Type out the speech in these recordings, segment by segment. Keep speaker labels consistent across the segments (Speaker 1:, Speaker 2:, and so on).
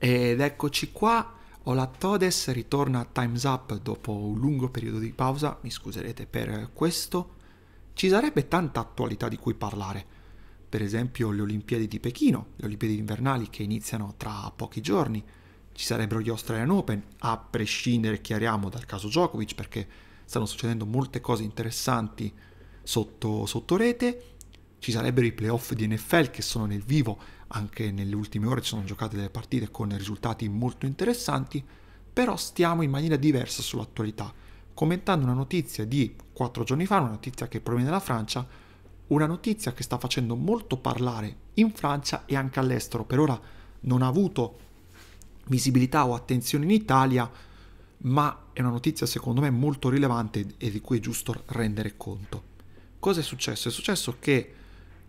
Speaker 1: Ed eccoci qua, Ola Todes ritorna a Time's Up dopo un lungo periodo di pausa, mi scuserete per questo. Ci sarebbe tanta attualità di cui parlare, per esempio le Olimpiadi di Pechino, le Olimpiadi invernali che iniziano tra pochi giorni, ci sarebbero gli Australian Open, a prescindere, chiariamo, dal caso Djokovic, perché stanno succedendo molte cose interessanti sotto, sotto rete, ci sarebbero i playoff di NFL che sono nel vivo, anche nelle ultime ore ci sono giocate delle partite con risultati molto interessanti, però stiamo in maniera diversa sull'attualità, commentando una notizia di quattro giorni fa, una notizia che proviene dalla Francia, una notizia che sta facendo molto parlare in Francia e anche all'estero, per ora non ha avuto visibilità o attenzione in Italia, ma è una notizia secondo me molto rilevante e di cui è giusto rendere conto. Cosa è successo? È successo che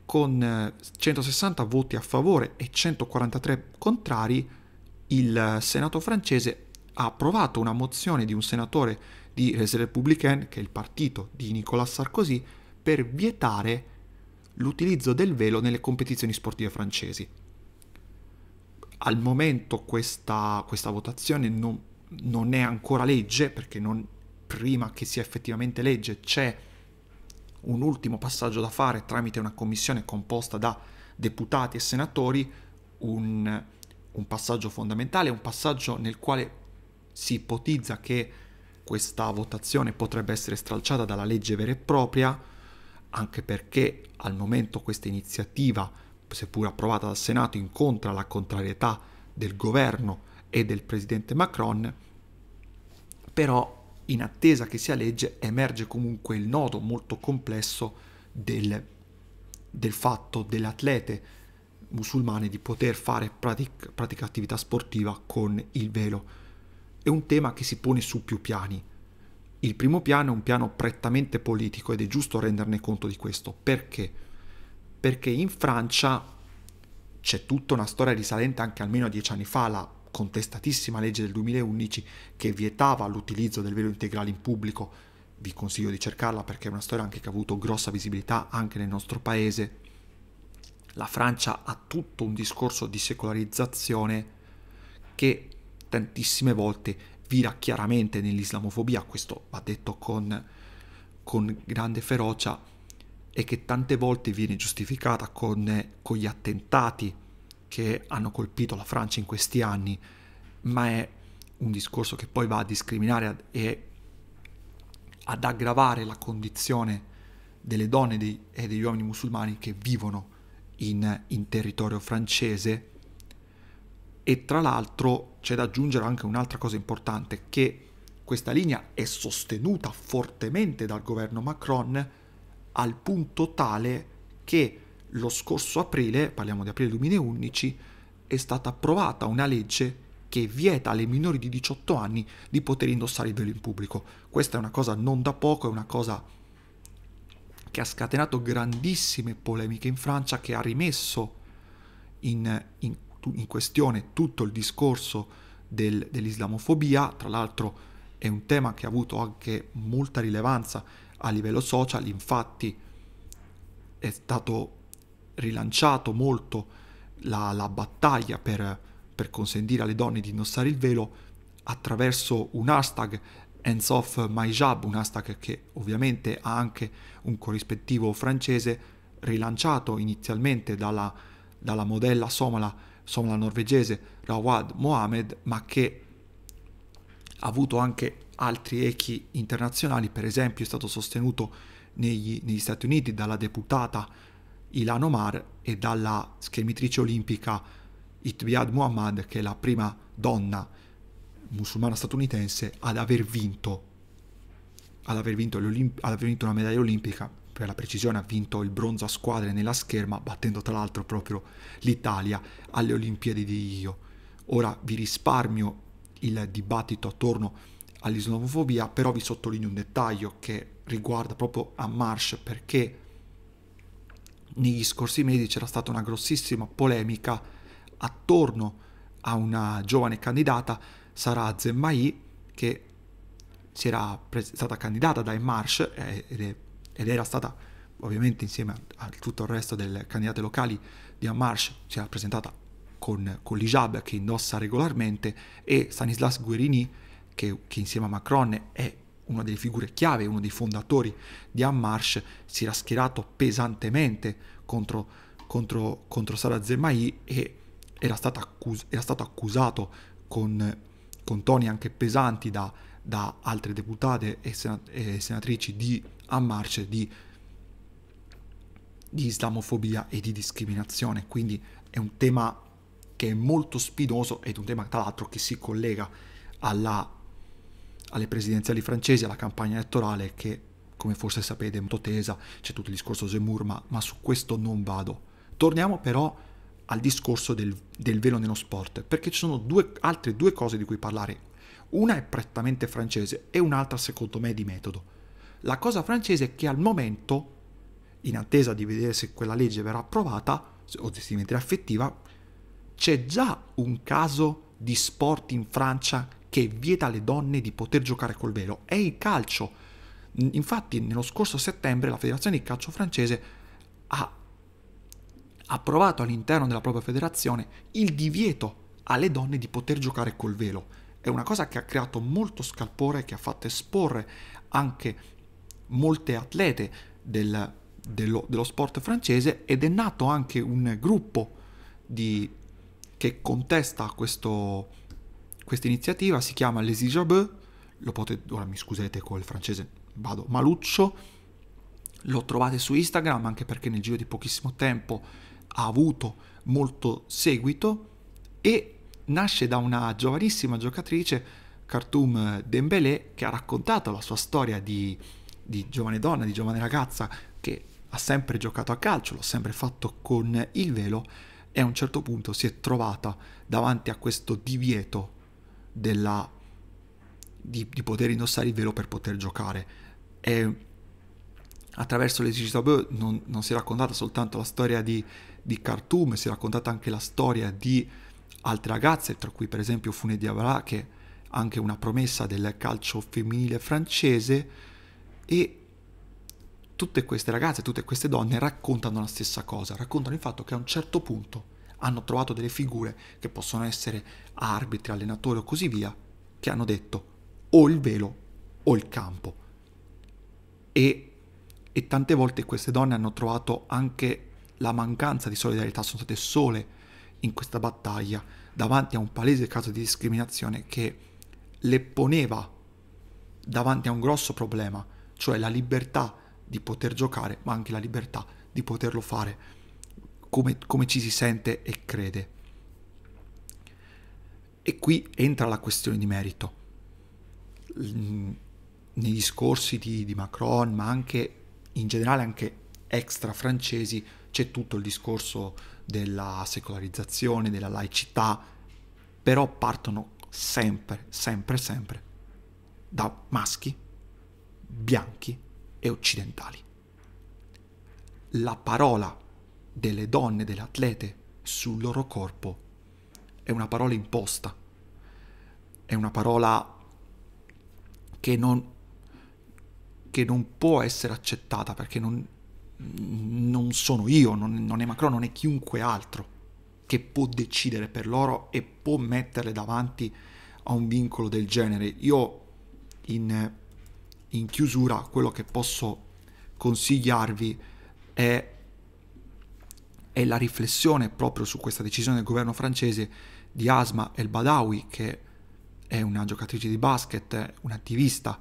Speaker 1: con 160 eh, voti a favore e 143 contrari, il eh, Senato francese ha approvato una mozione di un senatore di Les Républicains, che è il partito di Nicolas Sarkozy, per vietare l'utilizzo del velo nelle competizioni sportive francesi. Al momento questa, questa votazione non, non, è ancora legge, perché non, prima che sia effettivamente legge c'è un ultimo passaggio da fare tramite una commissione composta da deputati e senatori, un, un passaggio fondamentale, un passaggio nel quale si ipotizza che questa votazione potrebbe essere stralciata dalla legge vera e propria, anche perché al momento questa iniziativa, seppur approvata dal Senato, incontra la contrarietà del governo e del presidente Macron, però in attesa che sia legge, emerge comunque il nodo molto complesso del, del fatto atlete musulmane di poter fare pratica, pratica attività sportiva con il velo. È un tema che si pone su più piani. Il primo piano è un piano prettamente politico ed è giusto renderne conto di questo. Perché? Perché in Francia c'è tutta una storia risalente anche almeno a dieci anni fa, la contestatissima legge del 2011 che vietava l'utilizzo del velo integrale in pubblico, vi consiglio di cercarla perché è una storia anche che ha avuto grossa visibilità anche nel nostro paese. La Francia ha tutto un discorso di secolarizzazione che tantissime volte vira chiaramente nell'islamofobia, questo va detto con, con grande ferocia, e che tante volte viene giustificata con, eh, con gli attentati che hanno colpito la Francia in questi anni, ma è un discorso che poi va a discriminare e ad aggravare la condizione delle donne e degli uomini musulmani che vivono in, in territorio francese. E tra l'altro c'è da aggiungere anche un'altra cosa importante, che questa linea è sostenuta fortemente dal governo Macron al punto tale che lo scorso aprile, parliamo di aprile 2011, è stata approvata una legge che vieta alle minori di 18 anni di poter indossare il velo in pubblico. Questa è una cosa non da poco, è una cosa che ha scatenato grandissime polemiche in Francia, che ha rimesso in, in, in questione tutto il discorso del, dell'islamofobia, tra l'altro è un tema che ha avuto anche molta rilevanza a livello social, infatti è stato rilanciato molto la, la battaglia per, per, consentire alle donne di indossare il velo attraverso un hashtag Hands Off My Hijab, un hashtag che ovviamente ha anche un corrispettivo francese, rilanciato inizialmente dalla, dalla modella somala, somala norvegese Rawad Mohamed, ma che ha avuto anche altri echi internazionali, per esempio è stato sostenuto negli, negli Stati Uniti dalla deputata Ilan Omar e dalla schermitrice olimpica Itbiad Muhammad, che è la prima donna musulmana statunitense ad aver vinto, ad aver vinto, ad aver vinto una medaglia olimpica. Per la precisione ha vinto il bronzo a squadre nella scherma, battendo tra l'altro proprio l'Italia alle Olimpiadi di Io. Ora vi risparmio il dibattito attorno all'islamofobia, però vi sottolineo un dettaglio che riguarda proprio Amarsh perché negli scorsi mesi c'era stata una grossissima polemica attorno a una giovane candidata, Sara Zemmai, che si era pres- stata candidata da Marsh eh, ed, ed era stata ovviamente insieme a tutto il resto delle candidate locali di Marsh si era presentata con, con l'hijab che indossa regolarmente e Stanislas Guerini che, che insieme a Macron è una delle figure chiave, uno dei fondatori di Ammarsh, si era schierato pesantemente contro, contro, contro Salah Zemai e era stato, accus- era stato accusato con, con, toni anche pesanti da, da altre deputate e, sena- e, senatrici di Ammarsh di, di islamofobia e di discriminazione. Quindi è un tema che è molto spinoso ed un tema tra l'altro che si collega alla alle presidenziali francesi, alla campagna elettorale che, come forse sapete, è molto tesa, c'è tutto il discorso Zemmour, ma, ma su questo non vado. Torniamo però al discorso del, del, velo nello sport, perché ci sono due, altre due cose di cui parlare. Una è prettamente francese e un'altra secondo me è di metodo. La cosa francese è che al momento, in attesa di vedere se quella legge verrà approvata o se si diventerà effettiva, c'è già un caso di sport in Francia che vieta alle donne di poter giocare col velo. È il calcio. Infatti, nello scorso settembre la Federazione di Calcio francese ha approvato all'interno della propria federazione il divieto alle donne di poter giocare col velo. È una cosa che ha creato molto scalpore, che ha fatto esporre anche molte atlete del, dello, dello, sport francese ed è nato anche un gruppo di, che contesta questo, questa iniziativa si chiama Les Ijabeux, lo potete, ora mi scusate col francese, vado maluccio, lo trovate su Instagram anche perché nel giro di pochissimo tempo ha avuto molto seguito e nasce da una giovanissima giocatrice, Khartoum Dembélé, che ha raccontato la sua storia di, di giovane donna, di giovane ragazza che ha sempre giocato a calcio, l'ha sempre fatto con il velo e a un certo punto si è trovata davanti a questo divieto della, di, di, poter indossare il velo per poter giocare. E attraverso le Tabù non, non si è raccontata soltanto la storia di, di Khartoum, si è raccontata anche la storia di altre ragazze, tra cui per esempio Fune Diavara, che è anche una promessa del calcio femminile francese, e tutte queste ragazze, tutte queste donne raccontano la stessa cosa, raccontano il fatto che a un certo punto hanno trovato delle figure che possono essere arbitri, allenatori o così via, che hanno detto o il velo o il campo. E, e tante volte queste donne hanno trovato anche la mancanza di solidarietà, sono state sole in questa battaglia davanti a un palese caso di discriminazione che le poneva davanti a un grosso problema, cioè la libertà di poter giocare, ma anche la libertà di poterlo fare come, come ci si sente e crede. E qui entra la questione di merito. Nei discorsi di, di Macron, ma anche in generale anche extra francesi, c'è tutto il discorso della secolarizzazione, della laicità, però partono sempre, sempre, sempre da maschi, bianchi e occidentali. La parola delle donne, delle atlete sul loro corpo è una parola imposta, è una parola che non, che non può essere accettata perché non, non sono io, non, non è Macron, non è chiunque altro che può decidere per loro e può metterle davanti a un vincolo del genere. Io in, in chiusura quello che posso consigliarvi è e la riflessione proprio su questa decisione del governo francese di Asma El Badawi, che è una giocatrice di basket, un attivista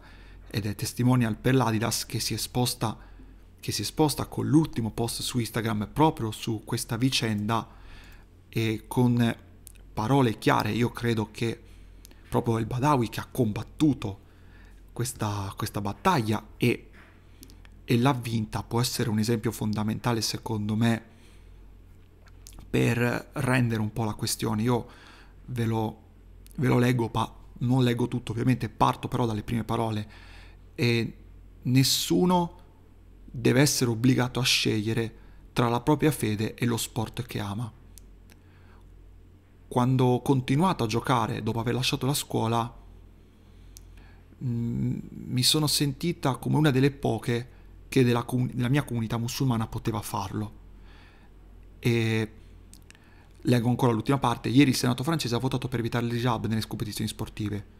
Speaker 1: ed è testimonial per l'Adidas che si è esposta, che si esposta con l'ultimo post su Instagram proprio su questa vicenda e con parole chiare io credo che proprio El Badawi che ha combattuto questa, questa battaglia e, e l'ha vinta può essere un esempio fondamentale secondo me per rendere un po' la questione. Io ve lo, ve lo leggo, ma non leggo tutto ovviamente, parto però dalle prime parole e nessuno deve essere obbligato a scegliere tra la propria fede e lo sport che ama. Quando ho continuato a giocare dopo aver lasciato la scuola, mm, mi sono sentita come una delle poche che della, comun- della mia comunità musulmana poteva farlo. E Leggo ancora l'ultima parte. Ieri il Senato francese ha votato per evitare l'hijab nelle competizioni sportive.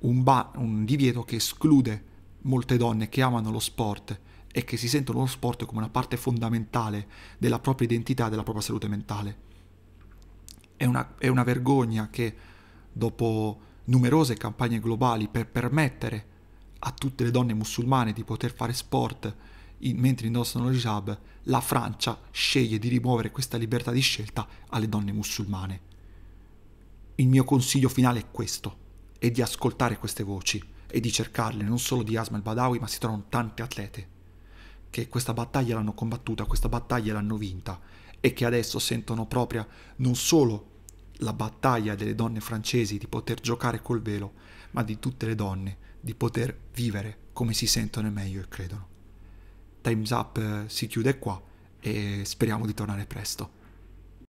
Speaker 1: Un, ba- un divieto che esclude molte donne che amano lo sport e che si sentono lo sport come una parte fondamentale della propria identità e della propria salute mentale. È una, è una vergogna che dopo numerose campagne globali per permettere a tutte le donne musulmane di poter fare sport in, mentre indossano l'hijab, la Francia sceglie di rimuovere questa libertà di scelta alle donne musulmane. Il mio consiglio finale è questo, è di ascoltare queste voci e di cercarle, non solo di Asma el Badawi, ma si trovano tante atlete che questa battaglia l'hanno combattuta, questa battaglia l'hanno vinta e che adesso sentono propria non solo la battaglia delle donne francesi di poter giocare col velo, ma di tutte le donne di poter vivere come si sentono meglio e credono. Time's Up eh, si chiude qua e speriamo di tornare presto.